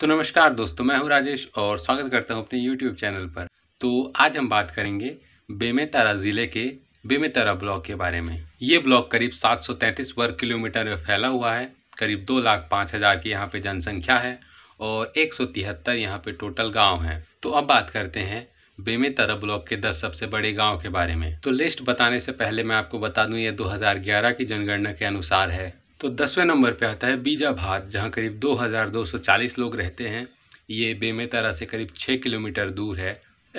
तो नमस्कार दोस्तों मैं हूं राजेश और स्वागत करता हूं अपने YouTube चैनल पर तो आज हम बात करेंगे बेमेतारा ज़िले के बेमेतारा ब्लॉक के बारे में ये ब्लॉक करीब 733 वर्ग किलोमीटर में फैला हुआ है करीब दो लाख पाँच हज़ार की यहाँ पे जनसंख्या है और एक सौ तिहत्तर यहाँ पे टोटल गाँव हैं तो अब बात करते हैं बेमेतारा ब्लॉक के दस सबसे बड़े गाँव के बारे में तो लिस्ट बताने से पहले मैं आपको बता दूँ ये दो की जनगणना के अनुसार है तो दसवें नंबर पे आता है बीजा भात जहाँ करीब 2240 लोग रहते हैं ये बेमेतारा से करीब 6 किलोमीटर दूर है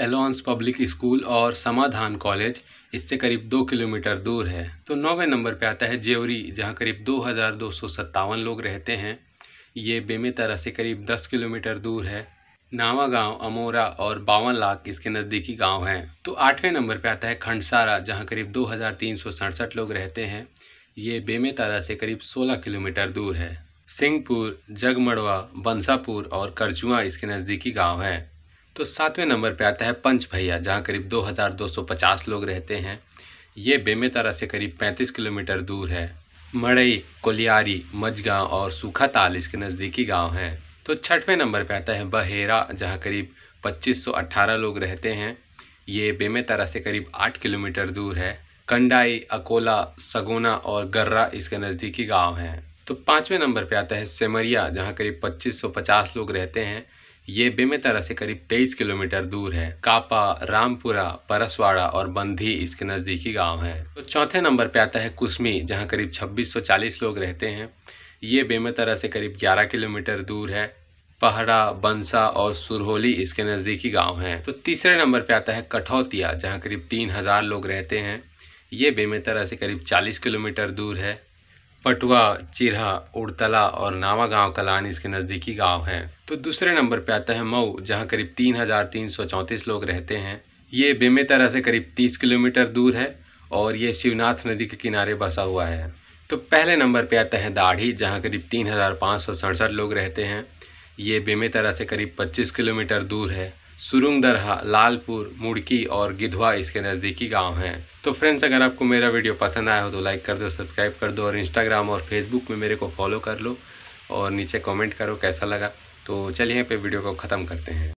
एलॉन्स पब्लिक स्कूल और समाधान कॉलेज इससे करीब दो किलोमीटर दूर है तो नौवें नंबर पे आता है जेवरी जहाँ करीब दो लोग रहते हैं ये बेमेतारा से करीब दस किलोमीटर दूर है नावा गांव अमोरा और बावन लाख इसके नज़दीकी गांव हैं तो आठवें नंबर पे आता है खंडसारा जहां करीब दो लोग रहते हैं ये बेमेतारा से करीब 16 किलोमीटर दूर है सिंहपुर जगमड़वा बंसापुर और करजुआ इसके नज़दीकी गांव हैं तो सातवें नंबर पे आता है पंच भैया जहाँ करीब 2250 लोग रहते हैं ये बेमेतारा से करीब 35 किलोमीटर दूर है मड़ई कोलियारी मजगांव और सूखा ताल इसके नज़दीकी गाँव हैं तो छठवें नंबर पर आता है बहेरा जहाँ करीब पच्चीस लोग रहते हैं ये बेमेतारा से करीब आठ किलोमीटर दूर है कंडाई अकोला सगोना और गर्रा इसके नज़दीकी गांव हैं तो पाँचवें नंबर पे आता है सेमरिया जहाँ करीब 2550 लोग रहते हैं ये बेमेतरा से करीब 23 किलोमीटर दूर है कापा रामपुरा परसवाड़ा और बंधी इसके नज़दीकी गांव हैं तो चौथे नंबर पे आता है कुसमी जहाँ करीब 2640 लोग रहते हैं ये बेमेतरा से करीब ग्यारह किलोमीटर दूर है पहाड़ा बंसा और सुरहोली इसके नज़दीकी गांव हैं तो तीसरे नंबर पे आता है कठौतिया जहाँ करीब 3000 लोग रहते हैं ये बेमेतरा से करीब 40 किलोमीटर दूर है पटवा चिरा उड़तला और नावा गांव कलान इसके नज़दीकी गांव हैं तो दूसरे नंबर पे आता है मऊ जहां करीब 3,334 लोग रहते हैं ये बेमेतरा से करीब 30 किलोमीटर दूर है और ये शिवनाथ नदी के किनारे बसा हुआ है तो पहले नंबर पर आता है दाढ़ी जहाँ करीब तीन लोग रहते हैं ये बेमेतरा से करीब पच्चीस किलोमीटर दूर है सुरुंगदरहा लालपुर मुड़की और गिधवा इसके नज़दीकी गांव हैं तो फ्रेंड्स अगर आपको मेरा वीडियो पसंद आया हो तो लाइक कर दो सब्सक्राइब कर दो और इंस्टाग्राम और फेसबुक में मेरे को फॉलो कर लो और नीचे कमेंट करो कैसा लगा तो चलिए यहाँ पे वीडियो को ख़त्म करते हैं